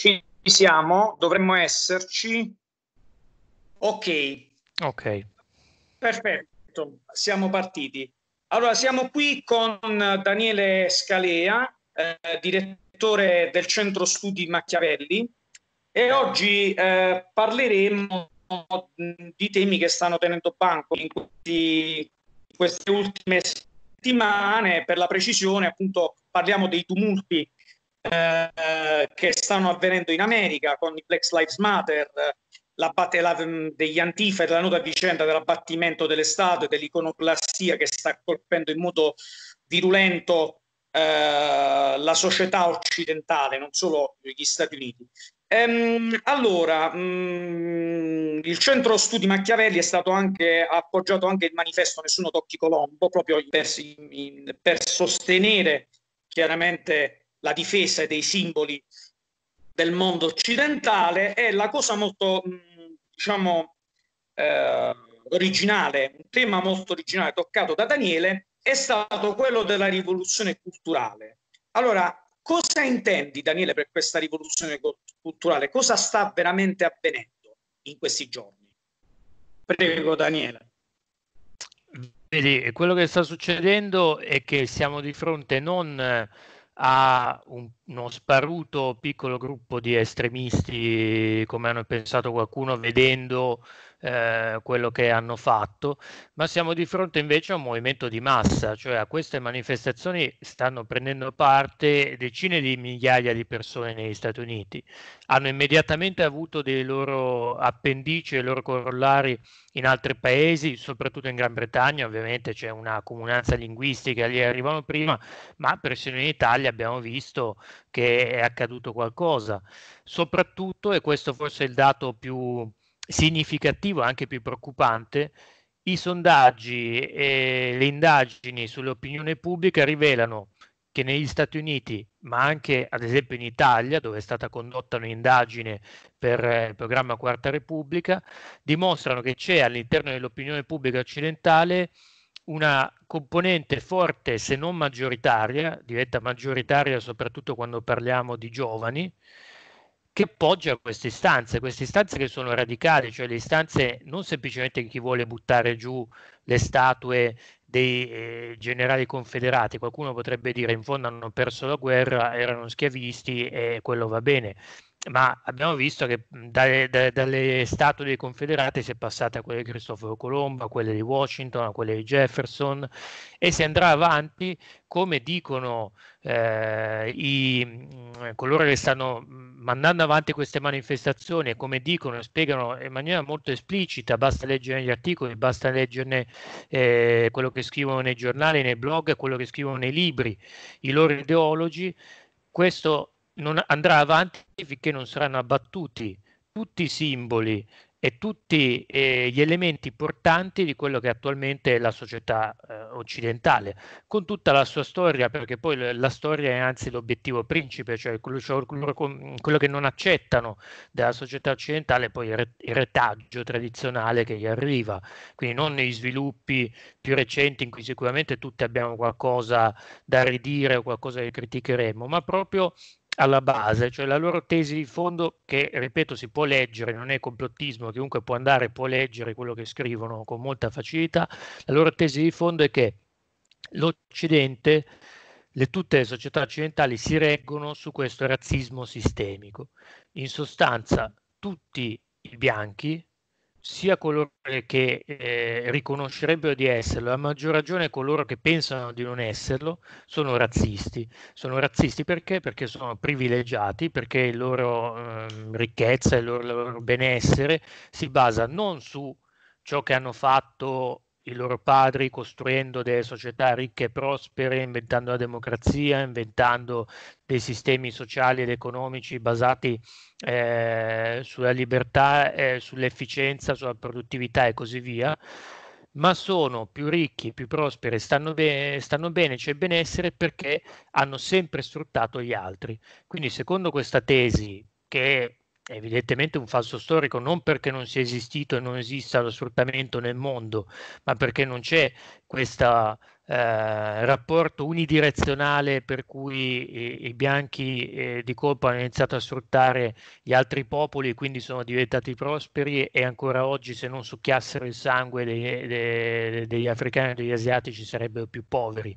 Ci siamo, dovremmo esserci. Ok. Ok. Perfetto, siamo partiti. Allora, siamo qui con Daniele Scalea, eh, direttore del Centro Studi Machiavelli, e oggi eh, parleremo di temi che stanno tenendo banco in questi, queste ultime settimane. Per la precisione, appunto, parliamo dei tumulti eh, che stanno avvenendo in America con i Black Lives Matter, la, la, mm, degli antifa e la nota vicenda dell'abbattimento delle statue, dell'iconoclassia che sta colpendo in modo virulento eh, la società occidentale, non solo gli Stati Uniti. Ehm, allora, mh, mm, il centro studi Machiavelli è stato anche ha appoggiato anche il manifesto Nessuno tocchi Colombo proprio per, per sostenere chiaramente la difesa dei simboli del mondo occidentale è la cosa molto, mm, diciamo, eh, originale, un tema molto originale toccato da Daniele, è stato quello della rivoluzione culturale. Allora, cosa intendi Daniele per questa rivoluzione culturale? Cosa sta veramente avvenendo in questi giorni? Prego Daniele. Vedi, quello che sta succedendo è che siamo di fronte non a un, uno sparuto piccolo gruppo di estremisti, come hanno pensato qualcuno, vedendo eh, quello che hanno fatto, ma siamo di fronte invece a un movimento di massa, cioè a queste manifestazioni stanno prendendo parte decine di migliaia di persone negli Stati Uniti, hanno immediatamente avuto dei loro appendici dei loro corollari in altri paesi, soprattutto in Gran Bretagna, ovviamente c'è una comunanza linguistica, lì arrivano prima, ma persino in Italia abbiamo visto che è accaduto qualcosa. Soprattutto, e questo forse è il dato più significativo, anche più preoccupante, i sondaggi e le indagini sull'opinione pubblica rivelano che negli Stati Uniti, ma anche ad esempio in Italia, dove è stata condotta un'indagine per eh, il programma Quarta Repubblica, dimostrano che c'è all'interno dell'opinione pubblica occidentale una componente forte, se non maggioritaria, diventa maggioritaria soprattutto quando parliamo di giovani, che poggia queste istanze, queste istanze che sono radicali, cioè le istanze non semplicemente chi vuole buttare giù le statue dei eh, generali confederati, qualcuno potrebbe dire in fondo hanno perso la guerra, erano schiavisti e quello va bene, ma abbiamo visto che dalle, dalle, dalle, statue dei confederati si è passata a quelle di Cristoforo Colombo, a quelle di Washington, a quelle di Jefferson e si andrà avanti come dicono eh, i, coloro che stanno mandando avanti queste manifestazioni e come dicono e spiegano in maniera molto esplicita, basta leggere gli articoli, basta leggerne eh, quello che scrivono nei giornali, nei blog, quello che scrivono nei libri, i loro ideologi, questo non andrà avanti finché non saranno abbattuti tutti i simboli e tutti eh, gli elementi portanti di quello che attualmente è la società eh, occidentale, con tutta la sua storia, perché poi la storia è anzi l'obiettivo principe, cioè quello, cioè quello, che non accettano della società occidentale, poi il, re- il retaggio tradizionale che gli arriva, quindi non nei sviluppi più recenti in cui sicuramente tutti abbiamo qualcosa da ridire o qualcosa che criticheremo, ma proprio alla base, cioè la loro tesi di fondo che, ripeto, si può leggere, non è complottismo, chiunque può andare può leggere quello che scrivono con molta facilità, la loro tesi di fondo è che l'Occidente, le, tutte le società occidentali si reggono su questo razzismo sistemico. In sostanza, tutti i bianchi, sia coloro che eh, riconoscerebbero di esserlo, a maggior ragione coloro che pensano di non esserlo, sono razzisti. Sono razzisti perché? Perché sono privilegiati, perché la loro eh, ricchezza e il loro, il loro benessere si basa non su ciò che hanno fatto i loro padri costruendo delle società ricche e prospere, inventando la democrazia, inventando dei sistemi sociali ed economici basati eh, sulla libertà, eh, sull'efficienza, sulla produttività e così via, ma sono più ricchi, più prosperi, stanno, be- stanno bene, c'è benessere perché hanno sempre sfruttato gli altri. Quindi secondo questa tesi, che evidentemente un falso storico, non perché non sia esistito e non esista lo sfruttamento nel mondo, ma perché non c'è questo eh, rapporto unidirezionale per cui i, i bianchi eh, di colpo hanno iniziato a sfruttare gli altri popoli e quindi sono diventati prosperi e ancora oggi se non succhiassero il sangue dei, dei, degli africani e degli asiatici sarebbero più poveri.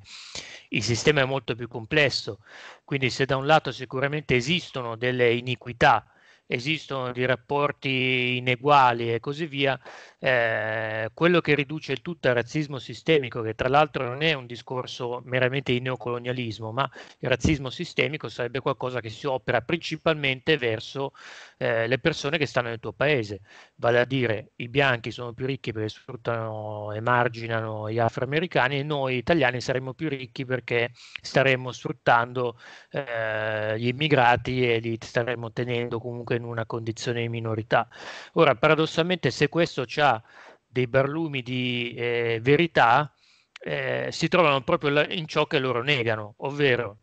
Il sistema è molto più complesso, quindi se da un lato sicuramente esistono delle iniquità, esistono dei rapporti ineguali e così via, eh, quello che riduce il tutto al razzismo sistemico, che tra l'altro non è un discorso meramente di neocolonialismo, ma il razzismo sistemico sarebbe qualcosa che si opera principalmente verso eh, le persone che stanno nel tuo paese, vale a dire i bianchi sono più ricchi perché sfruttano e marginano gli afroamericani e noi italiani saremmo più ricchi perché staremmo sfruttando eh, gli immigrati e li staremmo tenendo comunque in una condizione di minorità. Ora, paradossalmente, se questo ha dei barlumi di eh, verità, eh, si trovano proprio in ciò che loro negano, ovvero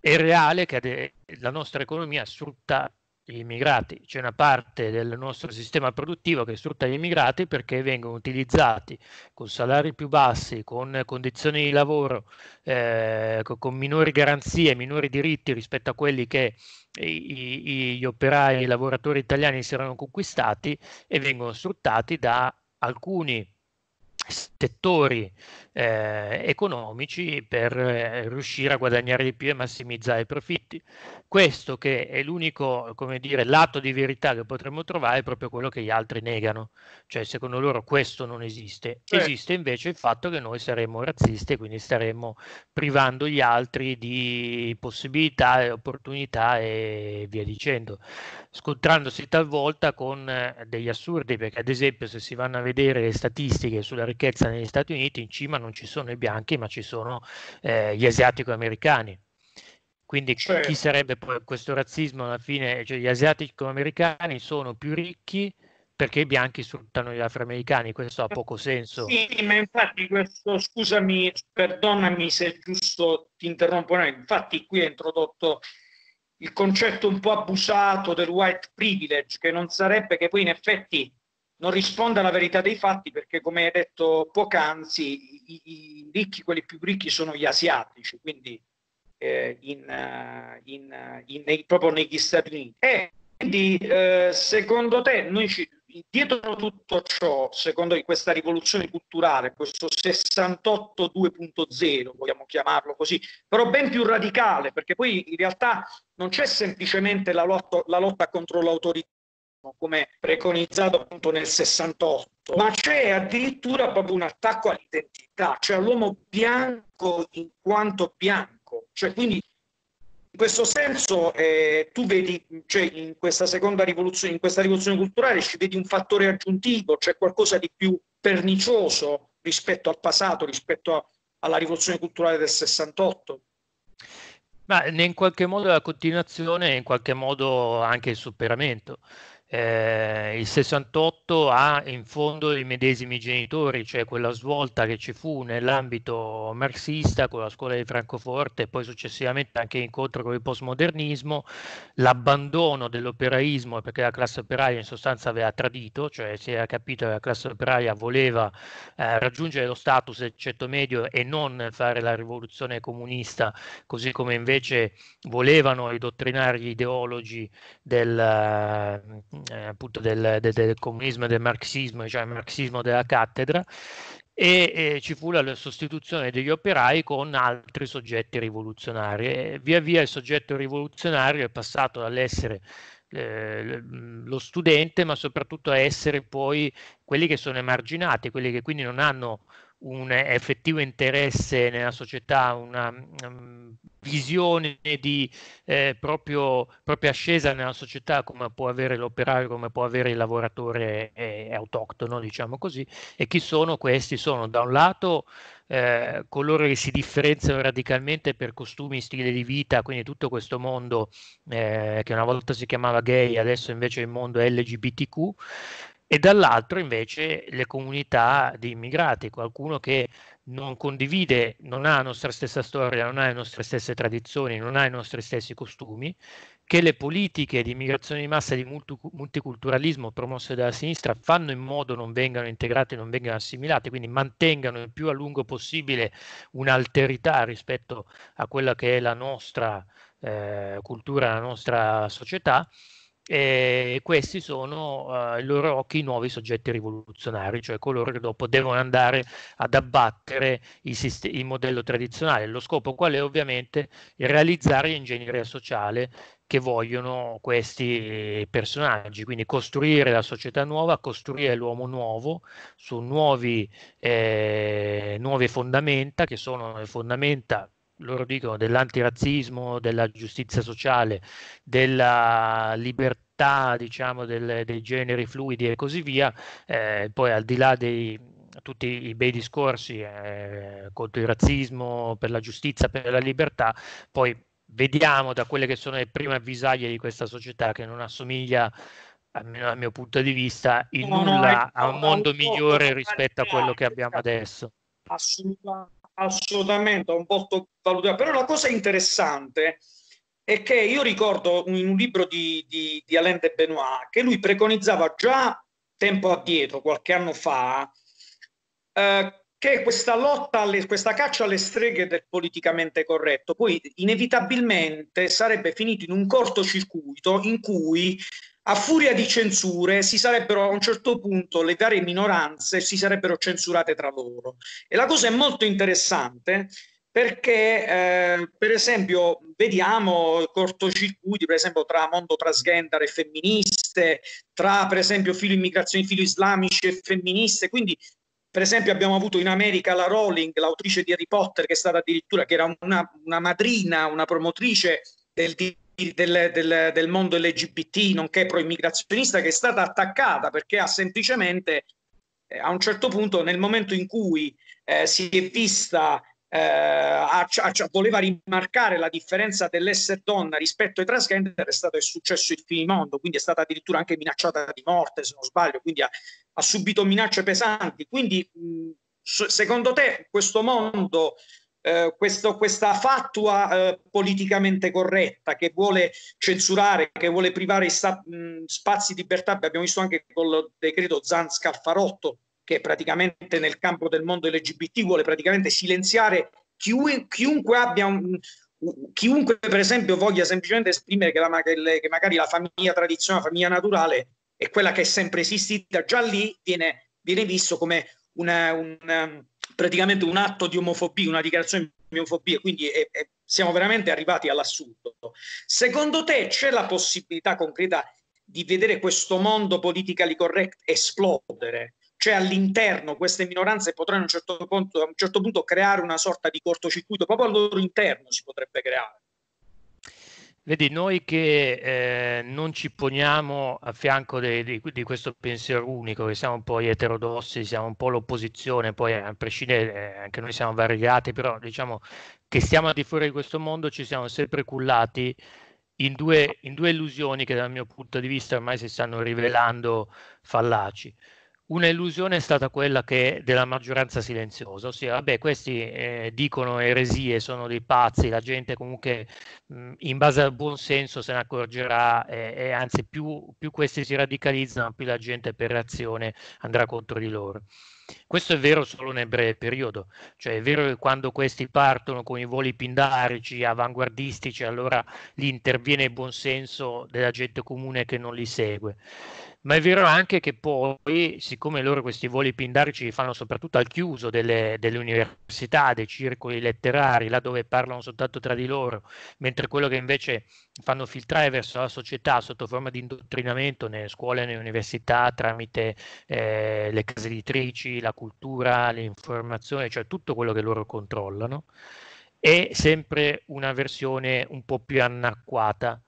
è reale che la nostra economia sfrutta gli immigrati, c'è una parte del nostro sistema produttivo che sfrutta gli immigrati perché vengono utilizzati con salari più bassi, con condizioni di lavoro, eh, con, con, minori garanzie, minori diritti rispetto a quelli che i, i, gli operai e i lavoratori italiani si erano conquistati e vengono sfruttati da alcuni settori eh, economici per eh, riuscire a guadagnare di più e massimizzare i profitti. Questo che è l'unico, come dire, lato di verità che potremmo trovare è proprio quello che gli altri negano, cioè secondo loro questo non esiste. Sì. Esiste invece il fatto che noi saremmo razzisti e quindi staremmo privando gli altri di possibilità e opportunità e via dicendo, scontrandosi talvolta con eh, degli assurdi, perché ad esempio se si vanno a vedere le statistiche sulla ricchezza negli Stati Uniti, in cima non ci sono i bianchi, ma ci sono eh, gli asiatico-americani. Quindi cioè... chi certo. sarebbe poi questo razzismo alla fine? Cioè, gli asiatico-americani sono più ricchi perché i bianchi sfruttano gli afroamericani, questo ha poco senso. Sì, ma infatti questo, scusami, perdonami se giusto ti interrompo, infatti qui è introdotto il concetto un po' abusato del white privilege, che non sarebbe che poi in effetti non risponde alla verità dei fatti perché, come hai detto poc'anzi, i, i, ricchi, quelli più ricchi, sono gli asiatici, quindi eh, in, eh, in, eh, in, nei, proprio negli Stati Uniti. E quindi, eh, secondo te, noi ci, dietro tutto ciò, secondo me, questa rivoluzione culturale, questo 68 2.0, vogliamo chiamarlo così, però ben più radicale, perché poi in realtà non c'è semplicemente la lotta, la lotta contro l'autorità come preconizzato appunto nel 68, ma c'è addirittura proprio un attacco all'identità, cioè all'uomo bianco in quanto bianco, cioè quindi in questo senso eh, tu vedi cioè, in questa seconda rivoluzione, in questa rivoluzione culturale ci vedi un fattore aggiuntivo, cioè qualcosa di più pernicioso rispetto al passato, rispetto a, alla rivoluzione culturale del 68. Ma in qualche modo la continuazione, in qualche modo anche il superamento eh, il 68 ha in fondo i medesimi genitori, cioè quella svolta che ci fu nell'ambito marxista con la scuola di Francoforte e poi successivamente anche l'incontro con il postmodernismo, l'abbandono dell'operaismo perché la classe operaia in sostanza aveva tradito, cioè si era capito che la classe operaia voleva eh, raggiungere lo status del ceto medio e non fare la rivoluzione comunista, così come invece volevano i dottrinari ideologi del eh, appunto del, del, del, comunismo e del marxismo, cioè il marxismo della cattedra, e, e, ci fu la sostituzione degli operai con altri soggetti rivoluzionari. E via via il soggetto rivoluzionario è passato dall'essere eh, lo studente, ma soprattutto a essere poi quelli che sono emarginati, quelli che quindi non hanno un effettivo interesse nella società, una um, visione di eh, proprio, propria ascesa nella società come può avere l'operaio, come può avere il lavoratore eh, autoctono, diciamo così. E chi sono questi? Sono da un lato eh, coloro che si differenziano radicalmente per costumi, stile di vita, quindi tutto questo mondo eh, che una volta si chiamava gay, adesso invece il mondo LGBTQ, e dall'altro invece le comunità di immigrati, qualcuno che non condivide, non ha la nostra stessa storia, non ha le nostre stesse tradizioni, non ha i nostri stessi costumi, che le politiche di immigrazione di massa e di multiculturalismo promosse dalla sinistra fanno in modo non vengano integrate, non vengano assimilate, quindi mantengano il più a lungo possibile un'alterità rispetto a quella che è la nostra eh, cultura, la nostra società e questi sono eh, i loro occhi i nuovi soggetti rivoluzionari, cioè coloro che dopo devono andare ad abbattere il, sist- il modello tradizionale. Lo scopo qual è ovviamente realizzare l'ingegneria sociale che vogliono questi personaggi, quindi costruire la società nuova, costruire l'uomo nuovo su nuovi, eh, nuove fondamenta che sono le fondamenta loro dicono dell'antirazzismo, della giustizia sociale, della libertà diciamo, del, dei generi fluidi e così via, eh, poi al di là di tutti i bei discorsi eh, contro il razzismo, per la giustizia, per la libertà, poi vediamo da quelle che sono le prime avvisaglie di questa società che non assomiglia almeno dal mio punto di vista, in nulla ecco, a un mondo ecco, migliore ecco, rispetto a quello che abbiamo adesso. Assolutamente assolutamente, un posto valutato. Però la cosa interessante è che io ricordo in un libro di, di, di Alain de Benoit che lui preconizzava già tempo addietro, qualche anno fa, eh, che questa lotta, alle, questa caccia alle streghe del politicamente corretto poi inevitabilmente sarebbe finito in un cortocircuito in cui a furia di censure si sarebbero a un certo punto le varie minoranze si sarebbero censurate tra loro. E la cosa è molto interessante perché eh, per esempio vediamo cortocircuiti per esempio tra mondo transgender e femministe, tra per esempio filo immigrazioni filo islamici e femministe, quindi per esempio abbiamo avuto in America la Rowling, l'autrice di Harry Potter, che è stata addirittura che era una, una madrina, una promotrice del del, del, del mondo LGBT, nonché pro-immigrazionista, che è stata attaccata perché ha semplicemente, eh, a un certo punto, nel momento in cui eh, si è vista, eh, a, a, voleva rimarcare la differenza dell'essere donna rispetto ai transgender, è stato è successo il finimondo, quindi è stata addirittura anche minacciata di morte, se non sbaglio, quindi ha, ha subito minacce pesanti. Quindi, mh, secondo te questo mondo eh, questo, questa fattua eh, politicamente corretta che vuole censurare, che vuole privare sta, mh, spazi di libertà. Abbiamo visto anche col decreto Zan Scalfarotto, che praticamente nel campo del mondo LGBT vuole praticamente silenziare chiun, chiunque abbia un, Chiunque, per esempio, voglia semplicemente esprimere che, la, che, le, che magari la famiglia tradizionale, la famiglia naturale, è quella che è sempre esistita, già lì viene, viene visto come una, una praticamente un atto di omofobia, una dichiarazione di omofobia, quindi è, è, siamo veramente arrivati all'assurdo. Secondo te c'è la possibilità concreta di vedere questo mondo politically correct esplodere? Cioè all'interno queste minoranze potranno a un certo punto, a un certo punto creare una sorta di cortocircuito, proprio al loro interno si potrebbe creare. Vedi, noi che eh, non ci poniamo a fianco de, de, di questo pensiero unico, che siamo un poi eterodossi, siamo un po' l'opposizione, poi a prescindere, eh, anche noi siamo variegati, però diciamo che stiamo al di fuori di questo mondo, ci siamo sempre cullati in due, in due illusioni che dal mio punto di vista ormai si stanno rivelando fallaci un'illusione è stata quella che, della maggioranza silenziosa, ossia, vabbè, questi eh, dicono eresie, sono dei pazzi, la gente comunque mh, in base al buon senso se ne accorgerà eh, e anzi più, più questi si radicalizzano, più la gente per reazione andrà contro di loro. Questo è vero solo nel breve periodo, cioè è vero che quando questi partono con i voli pindarici, avanguardistici, allora lì interviene il buonsenso della gente comune che non li segue ma è vero anche che poi, siccome loro questi voli pindarici li fanno soprattutto al chiuso delle, delle, università, dei circoli letterari, là dove parlano soltanto tra di loro, mentre quello che invece fanno filtrare verso la società sotto forma di indottrinamento nelle scuole e nelle università tramite eh, le case editrici, la cultura, l'informazione, cioè tutto quello che loro controllano, è sempre una versione un po' più anacquata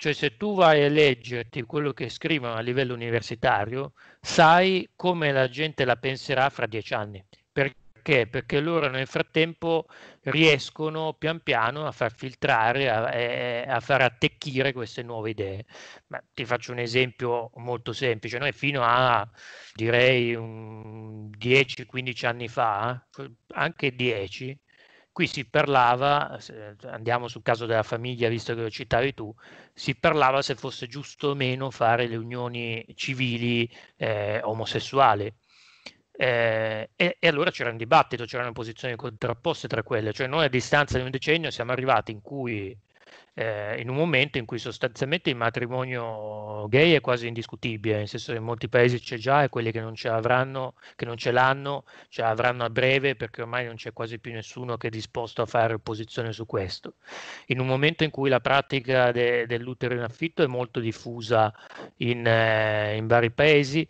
cioè se tu vai a leggerti quello che scrivono a livello universitario, sai come la gente la penserà fra dieci anni. Perché? Perché loro nel frattempo riescono pian piano a far filtrare, a, a far attecchire queste nuove idee. Ma ti faccio un esempio molto semplice. Noi fino a direi 10-15 anni fa, anche 10, Qui si parlava, cioè, andiamo sul caso della famiglia, visto che lo citavi tu, si parlava se fosse giusto o meno fare le unioni civili eh, omosessuali. Eh, e, e, allora c'era un dibattito, c'erano posizioni contrapposte tra quelle, cioè noi a distanza di un decennio siamo arrivati in cui eh, in un momento in cui sostanzialmente il matrimonio gay è quasi indiscutibile, nel senso che in molti paesi c'è già e quelli che non ce l'avranno, che non ce l'hanno, ce l'avranno a breve perché ormai non c'è quasi più nessuno che è disposto a fare opposizione su questo. In un momento in cui la pratica de- dell'utero in affitto è molto diffusa in, eh, in vari paesi,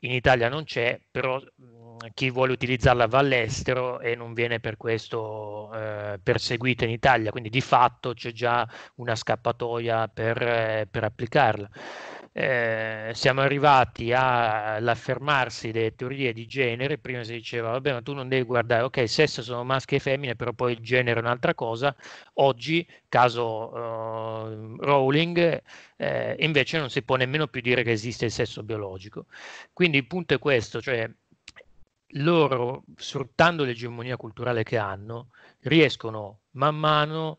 in Italia non c'è, però chi vuole utilizzarla va all'estero e non viene per questo eh, perseguito in Italia, quindi di fatto c'è già una scappatoia per, eh, per applicarla. Eh, siamo arrivati all'affermarsi delle teorie di genere. Prima si diceva, vabbè, ma tu non devi guardare, ok, sesso sono maschi e femmine, però poi il genere è un'altra cosa. Oggi, caso uh, Rowling, eh, invece non si può nemmeno più dire che esiste il sesso biologico. Quindi il punto è questo, cioè loro, sfruttando l'egemonia culturale che hanno, riescono man mano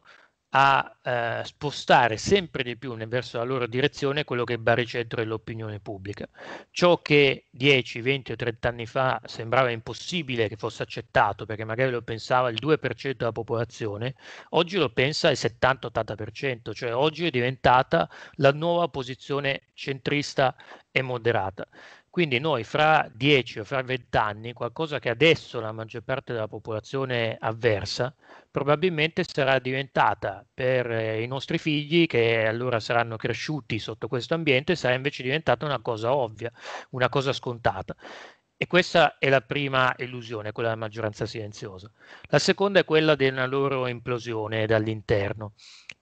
a eh, spostare sempre di più verso la loro direzione quello che è il baricentro dell'opinione pubblica. Ciò che 10, 20 o 30 anni fa sembrava impossibile che fosse accettato, perché magari lo pensava il 2% della popolazione, oggi lo pensa il 70-80%, cioè oggi è diventata la nuova posizione centrista e moderata. Quindi noi fra 10 o fra 20 anni, qualcosa che adesso la maggior parte della popolazione avversa, probabilmente sarà diventata per eh, i nostri figli, che allora saranno cresciuti sotto questo ambiente, sarà invece diventata una cosa ovvia, una cosa scontata. E questa è la prima illusione, quella della maggioranza silenziosa. La seconda è quella di una loro implosione dall'interno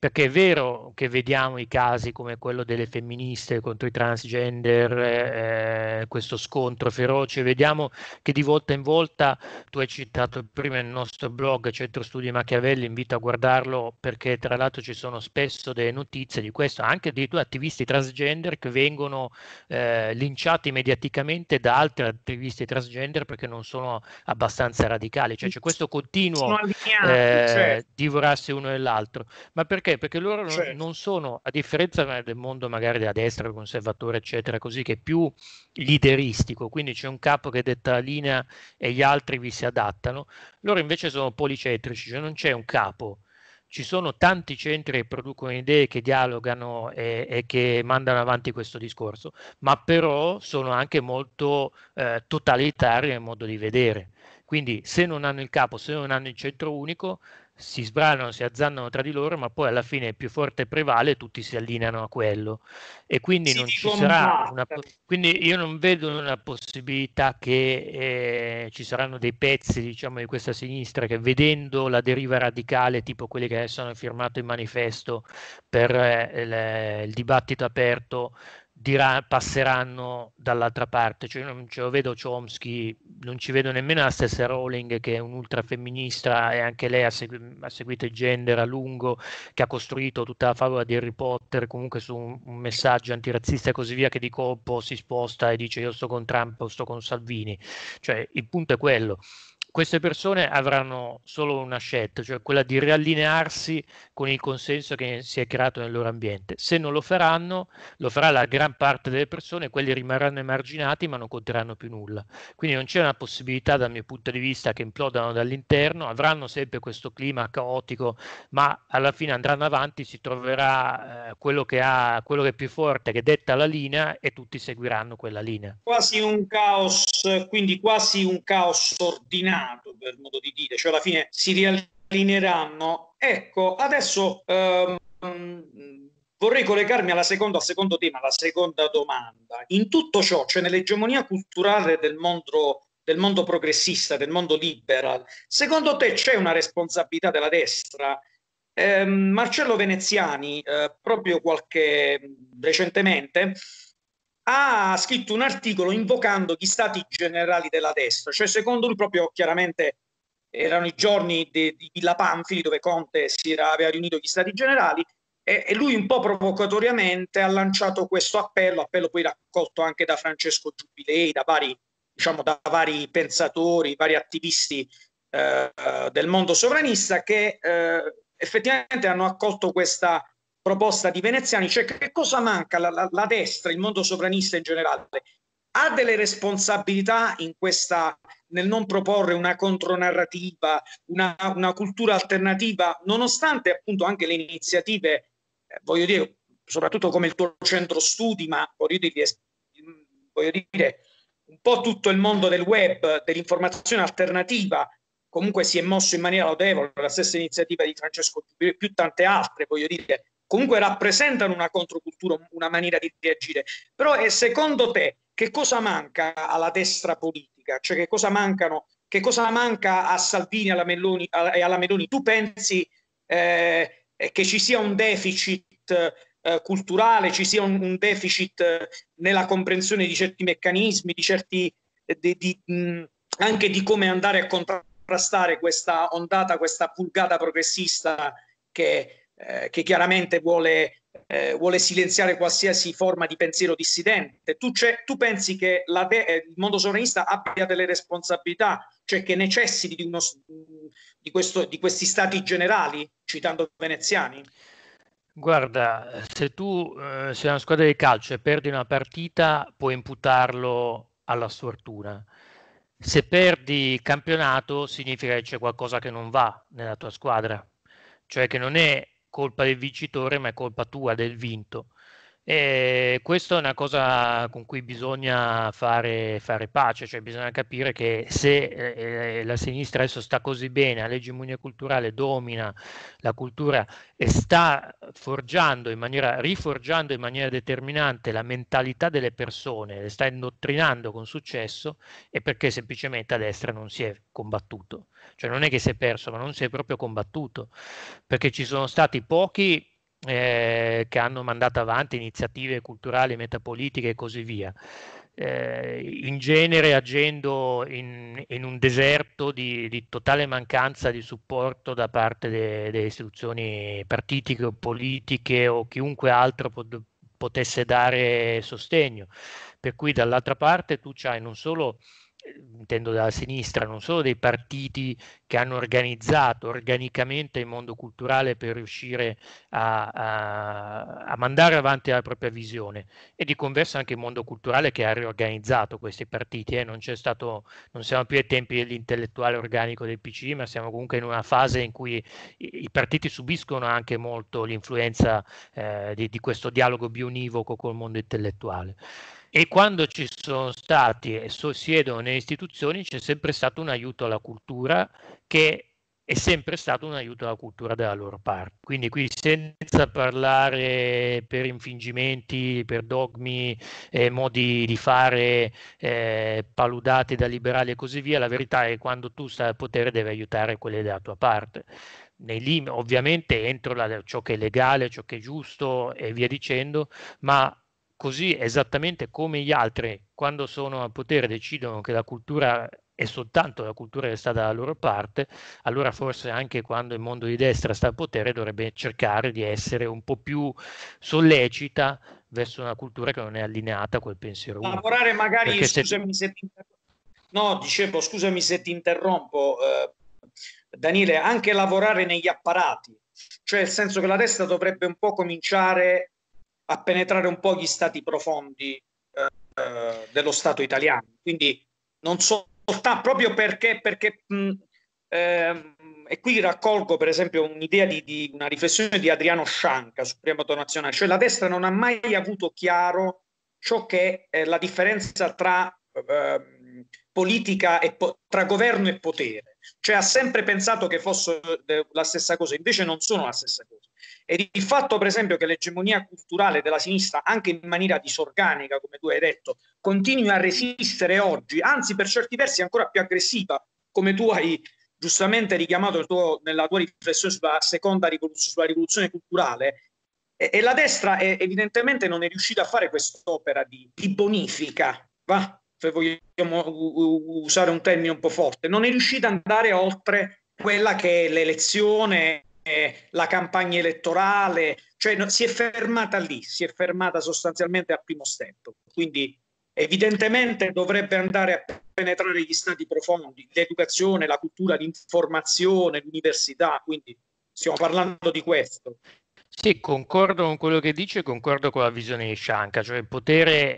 perché è vero che vediamo i casi come quello delle femministe contro i transgender, eh, eh, questo scontro feroce, vediamo che di volta in volta, tu hai citato prima il nostro blog Centro Studi Machiavelli, invito a guardarlo perché tra l'altro ci sono spesso delle notizie di questo, anche addirittura attivisti transgender che vengono eh, linciati mediaticamente da altri attivisti transgender perché non sono abbastanza radicali, cioè c'è questo continuo eh, certo. divorarsi uno e l'altro, ma perché perché? Perché loro cioè. non sono, a differenza del mondo magari della destra, conservatore, eccetera, così, che è più lideristico, quindi c'è un capo che detta la linea e gli altri vi si adattano, loro invece sono policentrici, cioè non c'è un capo, ci sono tanti centri che producono idee, che dialogano e, e, che mandano avanti questo discorso, ma però sono anche molto eh, totalitari nel modo di vedere. Quindi se non hanno il capo, se non hanno il centro unico, si sbranano, si azzannano tra di loro, ma poi alla fine il più forte prevale e tutti si allineano a quello. E quindi non ci sarà una, quindi io non vedo una possibilità che eh, ci saranno dei pezzi, diciamo, di questa sinistra che vedendo la deriva radicale, tipo quelli che adesso hanno firmato il manifesto per eh, il, il dibattito aperto dirà, passeranno dall'altra parte. Cioè, non ce lo vedo Chomsky, non ci vedo nemmeno la stessa Rowling che è un'ultra femminista e anche lei ha, segui- ha, seguito il gender a lungo, che ha costruito tutta la favola di Harry Potter comunque su un, un messaggio antirazzista e così via, che di colpo oh, si sposta e dice io sto con Trump o sto con Salvini. Cioè, il punto è quello queste persone avranno solo una scelta, cioè quella di riallinearsi con il consenso che si è creato nel loro ambiente. Se non lo faranno, lo farà la gran parte delle persone, quelli rimarranno emarginati ma non conteranno più nulla. Quindi non c'è una possibilità dal mio punto di vista che implodano dall'interno, avranno sempre questo clima caotico, ma alla fine andranno avanti, si troverà eh, quello, che ha, quello che è più forte, che detta la linea e tutti seguiranno quella linea. Quasi un caos, quindi quasi un caos ordinato sdoganato, per modo di dire, cioè alla fine si riallineeranno. Ecco, adesso um, vorrei collegarmi alla seconda, al secondo tema, alla seconda domanda. In tutto ciò, cioè nell'egemonia culturale del mondo del mondo progressista, del mondo liberal. Secondo te c'è una responsabilità della destra? Eh, Marcello Veneziani, eh, proprio qualche recentemente, ha scritto un articolo invocando gli stati generali della destra, cioè secondo lui proprio chiaramente erano i giorni di, di Villa Panfili dove Conte si era, aveva riunito gli stati generali e, e, lui un po' provocatoriamente ha lanciato questo appello, appello poi raccolto anche da Francesco Giubilei, da vari, diciamo, da vari pensatori, vari attivisti eh, del mondo sovranista che eh, effettivamente hanno accolto questa proposta di Veneziani, cioè che cosa manca la, la, la destra, il mondo sovranista in generale? Ha delle responsabilità in questa, nel non proporre una contronarrativa, una, una cultura alternativa, nonostante appunto anche le iniziative, eh, voglio dire, soprattutto come il tuo centro studi, ma voglio dire, voglio dire un po' tutto il mondo del web, dell'informazione alternativa, comunque si è mosso in maniera lodevole, la stessa iniziativa di Francesco Giubile, più tante altre, voglio dire, comunque rappresentano una controcultura, una maniera di reagire. Però è secondo te che cosa manca alla destra politica? Cioè che cosa mancano? Che cosa manca a Salvini alla Meloni, a, e alla Meloni? Tu pensi eh, che ci sia un deficit eh, culturale, ci sia un, un, deficit eh, nella comprensione di certi meccanismi, di certi, eh, di, di, mh, anche di come andare a contrastare questa ondata, questa pulgata progressista che eh, che chiaramente vuole, eh, vuole, silenziare qualsiasi forma di pensiero dissidente. Tu, tu pensi che de- eh, il mondo sovranista abbia delle responsabilità, cioè che necessiti di, uno, di, questo, di questi stati generali, citando veneziani? Guarda, se tu eh, sei una squadra di calcio e perdi una partita, puoi imputarlo alla sfortuna. Se perdi campionato, significa che c'è qualcosa che non va nella tua squadra, cioè che non è colpa del vincitore, ma è colpa tua, del vinto. E questa è una cosa con cui bisogna fare, fare pace, cioè bisogna capire che se eh, eh la sinistra adesso sta così bene, ha l'egemonia culturale, domina la cultura e sta forgiando in maniera, riforgiando in maniera determinante la mentalità delle persone, le sta indottrinando con successo, è perché semplicemente a destra non si è combattuto. Cioè non è che si è perso, ma non si è proprio combattuto, perché ci sono stati pochi eh, che hanno mandato avanti iniziative culturali, metapolitiche e così via. Eh, in genere agendo in, in un deserto di, di, totale mancanza di supporto da parte delle istituzioni partitiche o politiche o chiunque altro pot- potesse dare sostegno. Per cui dall'altra parte tu c'hai non solo Ehm, intendo dalla sinistra, non solo dei partiti che hanno organizzato organicamente il mondo culturale per riuscire a, a, a, mandare avanti la propria visione e di converso anche il mondo culturale che ha riorganizzato questi partiti. Eh. Non, stato, non, siamo più ai tempi dell'intellettuale organico del PC, ma siamo comunque in una fase in cui i, i partiti subiscono anche molto l'influenza eh, di, di questo dialogo bionivoco col mondo intellettuale e quando ci sono stati e siedono nelle istituzioni c'è sempre stato un aiuto alla cultura che è sempre stato un aiuto alla cultura della loro parte. Quindi qui senza parlare per infingimenti, per dogmi, eh, modi di fare eh, paludati da liberali e così via, la verità è che quando tu stai al potere devi aiutare quelle della tua parte. Lim- ovviamente entro la, ciò che è legale, ciò che è giusto e via dicendo, ma così esattamente come gli altri, quando sono al potere, decidono che la cultura è soltanto la cultura che sta dalla loro parte, allora forse anche quando il mondo di destra sta al potere dovrebbe cercare di essere un po' più sollecita verso una cultura che non è allineata a quel pensiero. Lavorare magari, scusami se... se... ti interrompo. No, dicevo, scusami se ti interrompo, eh, Daniele, anche lavorare negli apparati, cioè nel senso che la destra dovrebbe un po' cominciare a penetrare un po' gli stati profondi eh, eh dello Stato italiano. Quindi non soltanto proprio perché, perché mh, eh, e qui raccolgo per esempio un'idea di, di una riflessione di Adriano Scianca sul primato nazionale, cioè la destra non ha mai avuto chiaro ciò che è la differenza tra eh, politica e po- tra governo e potere. Cioè ha sempre pensato che fosse eh, la stessa cosa, invece non sono la stessa cosa. E il fatto, per esempio, che l'egemonia culturale della sinistra, anche in maniera disorganica, come tu hai detto, continui a resistere oggi, anzi per certi versi ancora più aggressiva, come tu hai giustamente richiamato tuo, nella tua riflessione sulla seconda rivoluzione, sulla rivoluzione culturale, e, e la destra è, eh, evidentemente non è riuscita a fare quest'opera di, di bonifica, va? se cioè, vogliamo usare un termine un po' forte, non è riuscita ad andare oltre quella che è l'elezione, eh, la campagna elettorale, cioè si è fermata lì, si è fermata sostanzialmente al primo step. Quindi evidentemente dovrebbe andare a penetrare gli stati profondi, l'educazione, la cultura, l'informazione, l'università, quindi stiamo parlando di questo. Sì, concordo con quello che dice concordo con la visione di Scianca, cioè il potere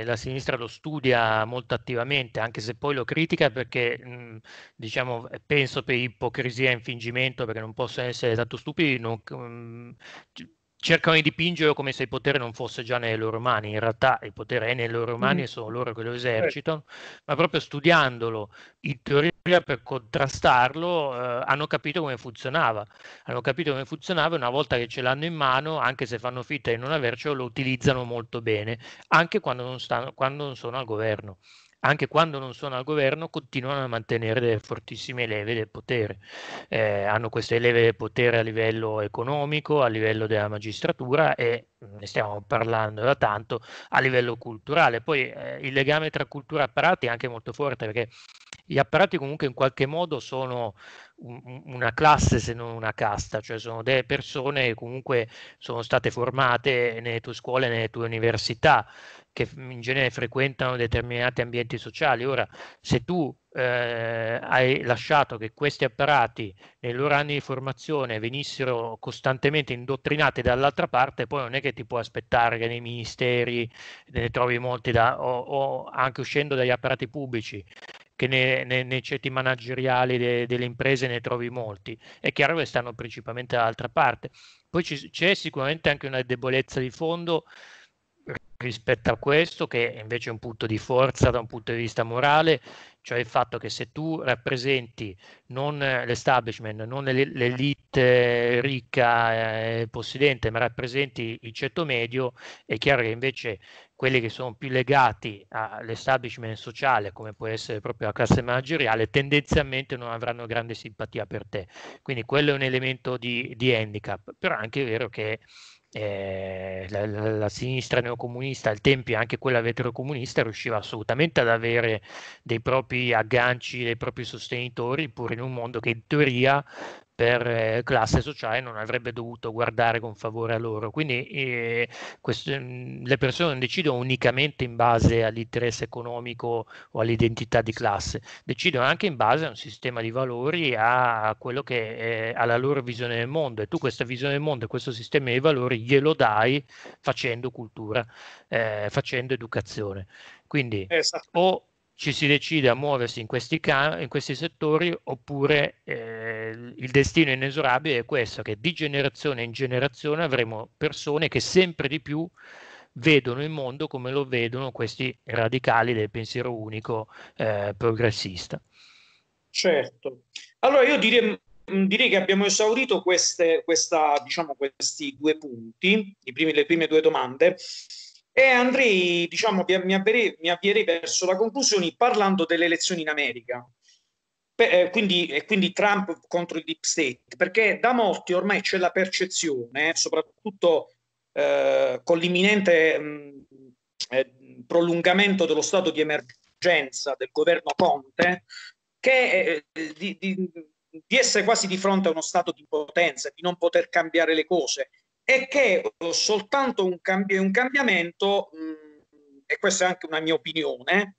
eh, la sinistra lo studia molto attivamente, anche se poi lo critica perché mh, mm, diciamo, eh, penso per ipocrisia e infingimento, perché non possono essere tanto stupidi, non, mh, mm, cercano di dipingerlo come se il potere non fosse già nelle loro mani, in realtà il potere è nelle loro mani mm. e sono loro che lo esercitano, certo. ma proprio studiandolo in teoria per contrastarlo eh, hanno capito come funzionava. Hanno capito come funzionava e una volta che ce l'hanno in mano, anche se fanno finta di non avercelo, lo utilizzano molto bene, anche quando non, stanno, quando non sono al governo. Anche quando non sono al governo, continuano a mantenere delle fortissime leve del potere. Eh, hanno queste leve del potere a livello economico, a livello della magistratura e mm, ne stiamo parlando da tanto a livello culturale. Poi eh, il legame tra cultura e apparati è anche molto forte perché gli apparati comunque in qualche modo sono una classe se non una casta, cioè sono delle persone che comunque sono state formate nelle tue scuole, nelle tue università, che in genere frequentano determinati ambienti sociali. Ora, se tu eh, hai lasciato che questi apparati nei loro anni di formazione venissero costantemente indottrinati dall'altra parte, poi non è che ti puoi aspettare che nei ministeri ne trovi molti da, o, o anche uscendo dagli apparati pubblici che ne, ne, nei ceti manageriali de, delle imprese ne trovi molti. È chiaro che stanno principalmente dall'altra parte. Poi ci, c'è sicuramente anche una debolezza di fondo rispetto a questo, che invece è un punto di forza da un punto di vista morale, cioè il fatto che se tu rappresenti non eh, l'establishment, non l'elite eh, ricca eh, e eh, possidente, ma rappresenti il ceto medio, è chiaro che invece quelli che sono più legati all'establishment sociale, come può essere proprio la classe manageriale, tendenzialmente non avranno grande simpatia per te. Quindi quello è un elemento di, di handicap, però è anche vero che eh, la, la, la, sinistra neocomunista, al tempi anche quella veterocomunista, riusciva assolutamente ad avere dei propri agganci, dei propri sostenitori, pur in un mondo che in teoria per eh, classe sociale non avrebbe dovuto guardare con favore a loro. Quindi eh, questo, mm, le persone non decidono unicamente in base all'interesse economico o all'identità di classe, decidono anche in base a un sistema di valori, a quello che è, alla loro visione del mondo e tu questa visione del mondo e questo sistema di valori glielo dai facendo cultura, eh, facendo educazione. Quindi esatto. o ci si decide a muoversi in questi, cam- in questi settori oppure eh, il destino inesorabile è questo, che di generazione in generazione avremo persone che sempre di più vedono il mondo come lo vedono questi radicali del pensiero unico eh, progressista. Certo. Allora io direi, mm, direi che abbiamo esaurito queste, questa, diciamo, questi due punti, primi, le prime due domande. E andrei, diciamo, mi avvierei, mi avvierei verso la conclusione parlando delle elezioni in America. E eh, quindi, e quindi Trump contro il deep state, perché da molti ormai c'è la percezione, eh, soprattutto eh, con l'imminente mh, mm, eh, prolungamento dello stato di emergenza del governo Conte, che eh, eh, di, di, di essere quasi di fronte a uno stato di impotenza, di non poter cambiare le cose, è che eh, soltanto un, cambi- un cambiamento, mh, mm, e questa è anche una mia opinione,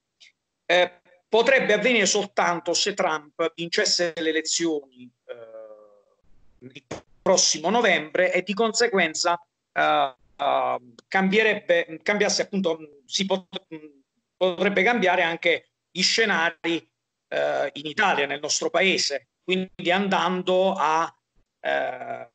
eh, potrebbe avvenire soltanto se Trump vincesse le elezioni eh, il prossimo novembre e di conseguenza eh, eh cambierebbe, cambiasse appunto, mm, si pot- mm, potrebbe cambiare anche gli scenari eh, in Italia, nel nostro paese, quindi andando a eh,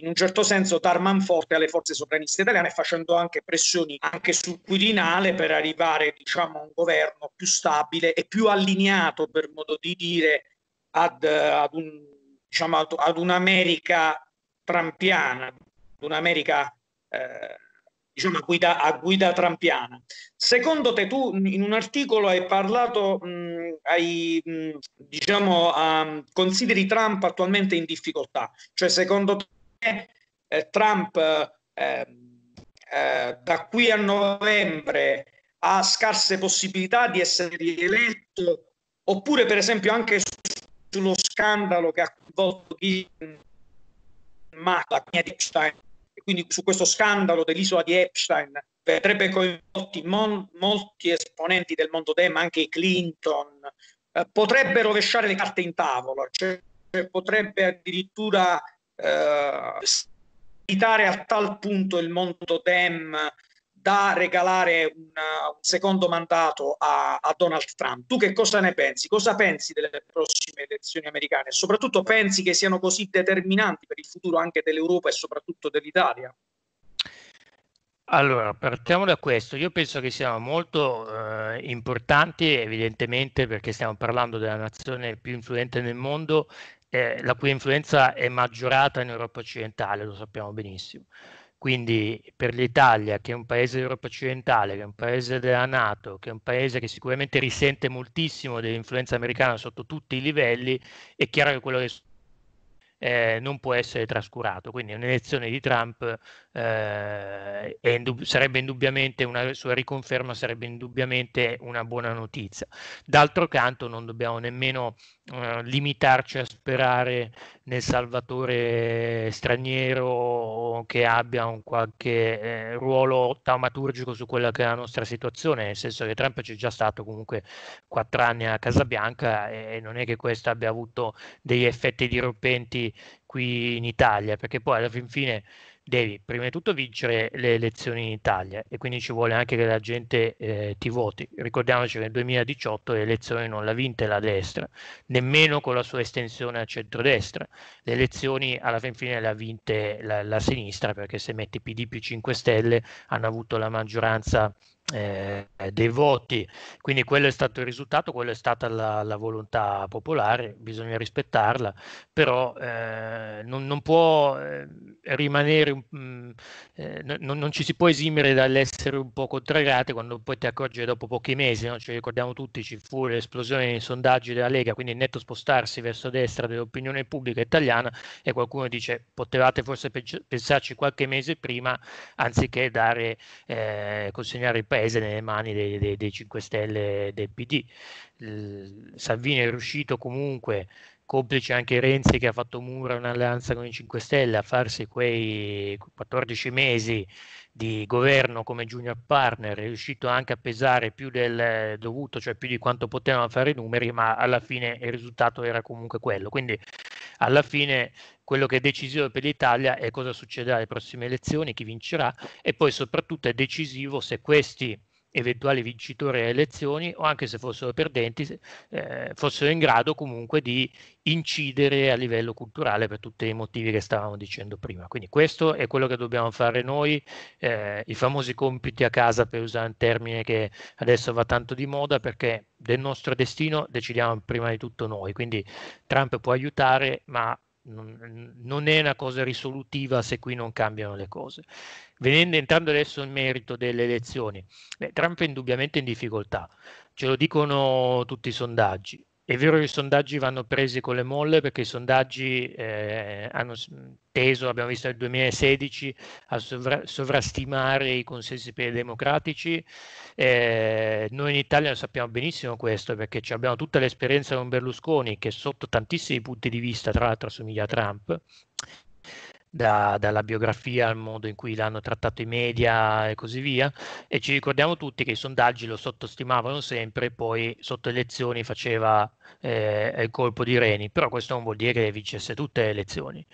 in un certo senso dar manforte alle forze sovraniste italiane facendo anche pressioni anche sul Quirinale per arrivare diciamo, a un governo più stabile e più allineato, per modo di dire, ad, ad, un, diciamo, ad un'America trampiana, ad un'America... Eh, diciamo, a guida, a guida trampiana. Secondo te tu in un articolo hai parlato, mh, hai, mh, diciamo, um, consideri Trump attualmente in difficoltà, cioè secondo eh, Trump eh, eh, da qui a novembre ha scarse possibilità di essere rieletto, oppure per esempio anche sullo scandalo che ha coinvolto ma Epstein, quindi su questo scandalo dell'isola di Epstein vedrebbe coinvolti mon- molti esponenti del mondo dem, anche i Clinton, eh, potrebbe rovesciare le carte in tavola, cioè, potrebbe addirittura eh, evitare a tal punto il mondo Dem da regalare una, un secondo mandato a, a, Donald Trump. Tu che cosa ne pensi? Cosa pensi delle prossime elezioni americane? E soprattutto pensi che siano così determinanti per il futuro anche dell'Europa e soprattutto dell'Italia? Allora, partiamo da questo. Io penso che siano molto eh, importanti, evidentemente, perché stiamo parlando della nazione più influente nel mondo eh, la cui influenza è maggiorata in Europa occidentale, lo sappiamo benissimo. Quindi per l'Italia, che è un paese dell'Europa occidentale, che è un paese della Nato, che è un paese che sicuramente risente moltissimo dell'influenza americana sotto tutti i livelli, è chiaro che quello che eh, non può essere trascurato. Quindi un'elezione di Trump eh, indub- sarebbe indubbiamente una sua riconferma sarebbe indubbiamente una buona notizia. D'altro canto non dobbiamo nemmeno eh, limitarci a sperare nel salvatore straniero che abbia un qualche eh, ruolo taumaturgico su quella che è la nostra situazione, nel senso che Trump c'è già stato comunque quattro anni a Casabianca e non è che questo abbia avuto degli effetti dirompenti qui, in Italia, perché poi alla fin fine devi prima di tutto vincere le elezioni in Italia e quindi ci vuole anche che la gente eh, ti voti. Ricordiamoci che nel 2018 le elezioni non l'ha vinte la destra, nemmeno con la sua estensione a centrodestra. Le elezioni alla fin fine le ha vinte la, la sinistra perché se metti PDP 5 Stelle hanno avuto la maggioranza eh, dei voti. Quindi quello è stato il risultato, quella è stata la, la volontà popolare, bisogna rispettarla, però eh, non, non, può eh, rimanere, mh, mm, eh, non, non, ci si può esimere dall'essere un po' contrariate quando poi ti accorgi dopo pochi mesi, no? ci ricordiamo tutti, ci fu l'esplosione dei sondaggi della Lega, quindi il netto spostarsi verso destra dell'opinione pubblica italiana e qualcuno dice potevate forse pe- pensarci qualche mese prima anziché dare, eh, consegnare il paese paese nelle mani dei, dei, dei 5 Stelle del PD. Il, Salvini è riuscito comunque, complice anche Renzi che ha fatto mura un'alleanza con i 5 Stelle, a farsi quei 14 mesi di governo come junior partner, è riuscito anche a pesare più del dovuto, cioè più di quanto potevano fare i numeri, ma alla fine il risultato era comunque quello. Quindi alla fine quello che è decisivo per l'Italia è cosa succederà alle prossime elezioni, chi vincerà e poi soprattutto è decisivo se questi eventuali vincitori alle elezioni o anche se fossero perdenti eh, fossero in grado comunque di incidere a livello culturale per tutti i motivi che stavamo dicendo prima. Quindi questo è quello che dobbiamo fare noi, eh, i famosi compiti a casa per usare un termine che adesso va tanto di moda perché del nostro destino decidiamo prima di tutto noi, quindi Trump può aiutare ma non, non, è una cosa risolutiva se qui non cambiano le cose. Venendo, entrando adesso in merito delle elezioni, beh, Trump è indubbiamente in difficoltà, ce lo dicono tutti i sondaggi. È vero che i sondaggi vanno presi con le molle perché i sondaggi eh, hanno teso, abbiamo visto nel 2016, a sovra- sovrastimare i consensi per i democratici. Eh, noi in Italia lo sappiamo benissimo questo perché abbiamo tutta l'esperienza con Berlusconi che sotto tantissimi punti di vista tra l'altro assomiglia a Trump da, dalla biografia al modo in cui l'hanno trattato i media e così via. E ci ricordiamo tutti che i sondaggi lo sottostimavano sempre, poi sotto elezioni faceva eh, il colpo di Reni, però questo non vuol dire che vincesse tutte le elezioni.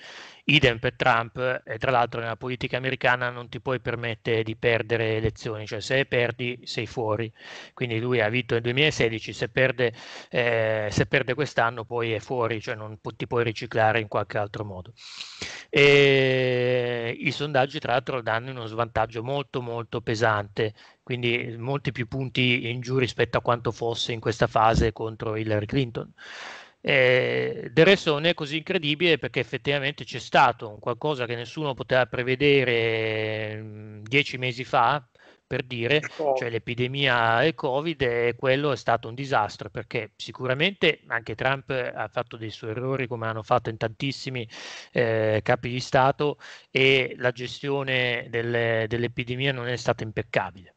Idem per Trump, e tra l'altro nella politica americana non ti puoi permettere di perdere elezioni, cioè se perdi sei fuori. Quindi lui ha vinto nel 2016, se perde, eh, se perde quest'anno poi è fuori, cioè non pu- ti puoi riciclare in qualche altro modo. E I sondaggi tra l'altro danno uno svantaggio molto molto pesante quindi molti più punti in giù rispetto a quanto fosse in questa fase contro Hillary Clinton. Eh, del resto non è così incredibile perché effettivamente c'è stato un qualcosa che nessuno poteva prevedere mm, dieci mesi fa, per dire, cioè l'epidemia e Covid e quello è stato un disastro perché sicuramente anche Trump ha fatto dei suoi errori come hanno fatto in tantissimi eh, capi di Stato e la gestione delle, dell'epidemia non è stata impeccabile.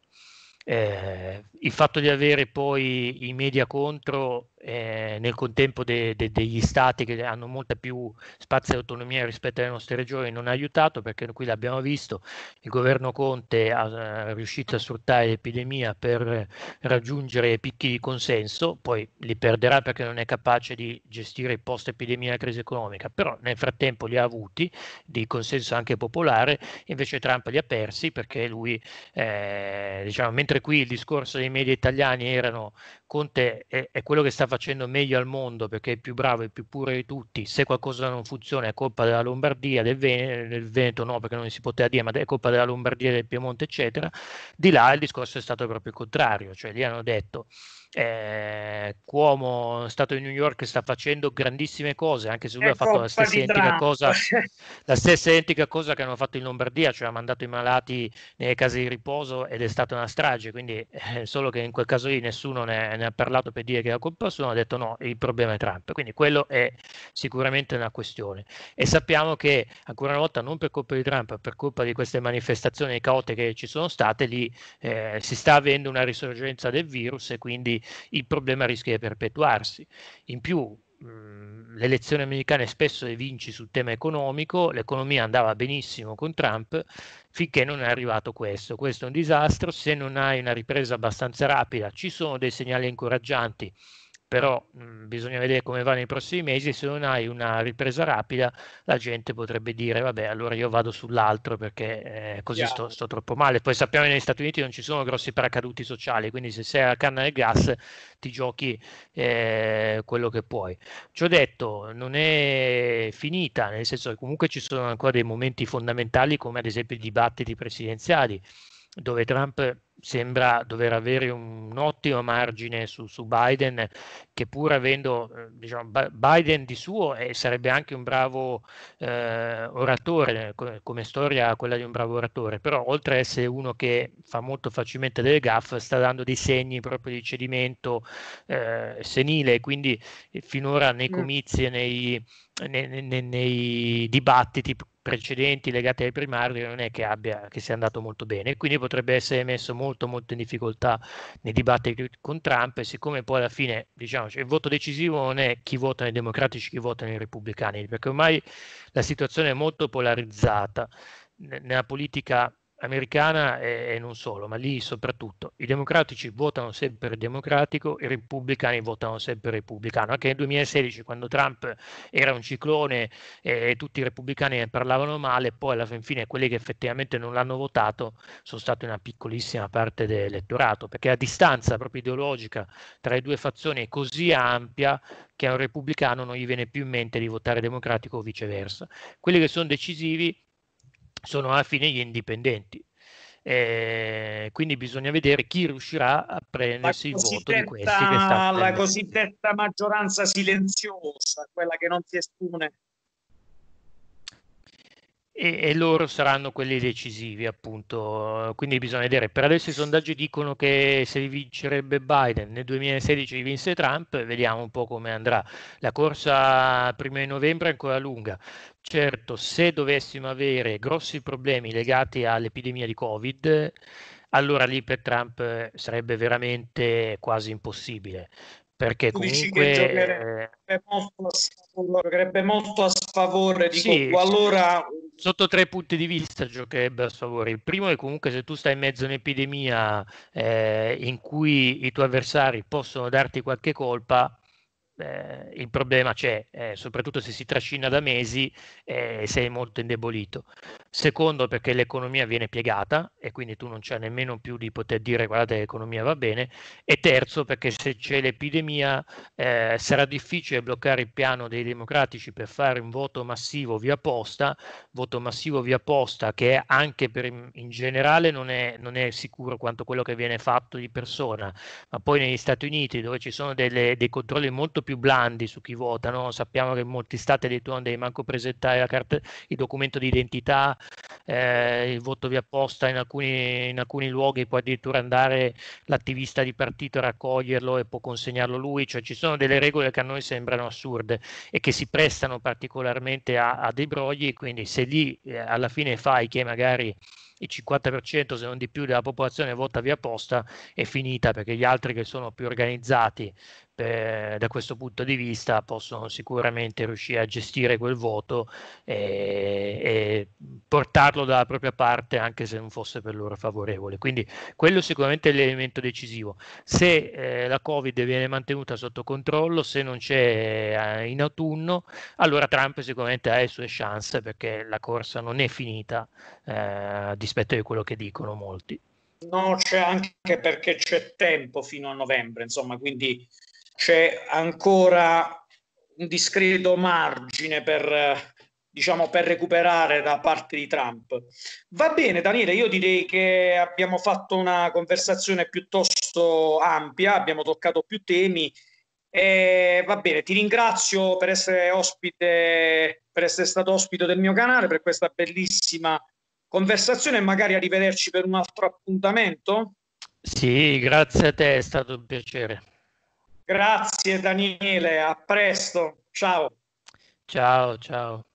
Eh, il fatto di avere poi i media contro eh, nel contempo de, de, degli stati che hanno molta più spazio e autonomia rispetto alle nostre regioni non ha aiutato perché qui l'abbiamo visto, il governo Conte ha, è riuscito a sfruttare l'epidemia per raggiungere picchi di consenso, poi li perderà perché non è capace di gestire post epidemia e crisi economica, però nel frattempo li ha avuti di consenso anche popolare, invece Trump li ha persi perché lui, eh, diciamo, mentre qui il discorso dei media italiani erano Conte è, è quello che sta facendo meglio al mondo perché è più bravo e più puro di tutti, se qualcosa non funziona è colpa della Lombardia, del, Ven- del Veneto no perché non si poteva dire, ma è colpa della Lombardia, del Piemonte eccetera, di là il discorso è stato proprio il contrario, cioè gli hanno detto eh, Cuomo è stato in New York sta facendo grandissime cose, anche se lui è ha ecco, fatto la stessa, identica cosa, la stessa identica cosa che hanno fatto in Lombardia, cioè ha mandato i malati nelle case di riposo ed è stata una strage, quindi eh, solo che in quel caso lì nessuno ne, ne ha parlato per dire che era colpa sua, ha detto no, il problema è Trump, quindi quello è sicuramente una questione. E sappiamo che ancora una volta non per colpa di Trump, ma per colpa di queste manifestazioni caotiche che ci sono state, lì eh, si sta avendo una risorgenza del virus e quindi il problema rischia di perpetuarsi. In più mh, le elezioni americane spesso le vinci sul tema economico, l'economia andava benissimo con Trump finché non è arrivato questo. Questo è un disastro, se non hai una ripresa abbastanza rapida ci sono dei segnali incoraggianti però mh, mhmm, bisogna vedere come va nei prossimi mesi, se non hai una ripresa rapida la gente potrebbe dire vabbè allora io vado sull'altro perché eh, così yeah. sto, sto, troppo male, poi sappiamo che negli Stati Uniti non ci sono grossi paracaduti sociali, quindi se sei a canna del gas ti giochi eh, quello che puoi. Ci ho detto, non è finita, nel senso che comunque ci sono ancora dei momenti fondamentali come ad esempio i dibattiti presidenziali dove Trump sembra dover avere un, un ottimo margine su, su, Biden, che pur avendo eh, diciamo, Biden di suo eh, sarebbe anche un bravo eh, oratore, come, come storia quella di un bravo oratore, però oltre ad essere uno che fa molto facilmente delle gaffe, sta dando dei segni proprio di cedimento eh, senile, quindi eh, finora nei mm. comizi e nei, nei, nei, nei dibattiti precedenti legati ai primari non è che, abbia, che sia andato molto bene, quindi potrebbe essere messo molto, molto in difficoltà nei dibattiti con Trump e siccome poi alla fine diciamo, cioè, il voto decisivo non è chi vota nei democratici, chi vota nei repubblicani, perché ormai la situazione è molto polarizzata nella politica americana e, e non solo, ma lì soprattutto i democratici votano sempre democratico i repubblicani votano sempre repubblicano. Anche nel 2016 quando Trump era un ciclone e, e tutti i repubblicani ne parlavano male, poi alla fin fine quelli che effettivamente non l'hanno votato sono stati una piccolissima parte dell'elettorato, perché la distanza proprio ideologica tra le due fazioni è così ampia che a un repubblicano non gli viene più in mente di votare democratico o viceversa. Quelli che sono decisivi sono alla fine gli indipendenti. E eh, quindi bisogna vedere chi riuscirà a prendersi il voto di questi. Che la cosiddetta maggioranza silenziosa, quella che non si espone e, loro saranno quelli decisivi, appunto. Quindi bisogna vedere. Per adesso i sondaggi dicono che se vincerebbe Biden nel 2016 vinse Trump, vediamo un po' come andrà. La corsa prima di novembre è ancora lunga. Certo, se dovessimo avere grossi problemi legati all'epidemia di Covid, allora lì per Trump sarebbe veramente quasi impossibile perché tu comunque giocherebbe, molto a sfavore di sì, qualora... sotto tre punti di vista giocherebbe a sfavore il primo è comunque se tu stai in mezzo a un'epidemia eh, in cui i tuoi avversari possono darti qualche colpa eh, il problema c'è, eh, soprattutto se si trascina da mesi e eh, sei molto indebolito. Secondo, perché l'economia viene piegata e quindi tu non c'è nemmeno più di poter dire guardate l'economia va bene. E terzo, perché se c'è l'epidemia eh, sarà difficile bloccare il piano dei democratici per fare un voto massivo via posta, voto massivo via posta che anche per, in generale non è, non è sicuro quanto quello che viene fatto di persona, ma poi negli Stati Uniti dove ci sono delle, dei controlli molto più più blandi su chi vota. No? Sappiamo che in molti stati addirittura non devi manco presentare carta, il documento di identità, eh, il voto via posta in alcuni, in alcuni luoghi, può addirittura andare l'attivista di partito a raccoglierlo e può consegnarlo lui. Cioè ci sono delle regole che a noi sembrano assurde e che si prestano particolarmente a, a dei brogli, quindi se lì eh, alla fine fai che magari il 50% se non di più della popolazione vota via posta è finita perché gli altri che sono più organizzati per, eh, da questo punto di vista possono sicuramente riuscire a gestire quel voto e, e, portarlo dalla propria parte anche se non fosse per loro favorevole. Quindi quello sicuramente è l'elemento decisivo. Se eh, la Covid viene mantenuta sotto controllo, se non c'è eh, in autunno, allora Trump sicuramente ha le sue chance perché la corsa non è finita, eh, a dispetto di quello che dicono molti. No, c'è anche perché c'è tempo fino a novembre, insomma, quindi c'è ancora un discreto margine per, eh, diciamo, per recuperare da parte di Trump. Va bene, Daniele, io direi che abbiamo fatto una conversazione piuttosto ampia, abbiamo toccato più temi. E va bene, ti ringrazio per essere ospite, per essere stato ospite del mio canale, per questa bellissima conversazione magari arrivederci per un altro appuntamento. Sì, grazie a te, è stato un piacere. Grazie Daniele, a presto, ciao. Ciao, ciao.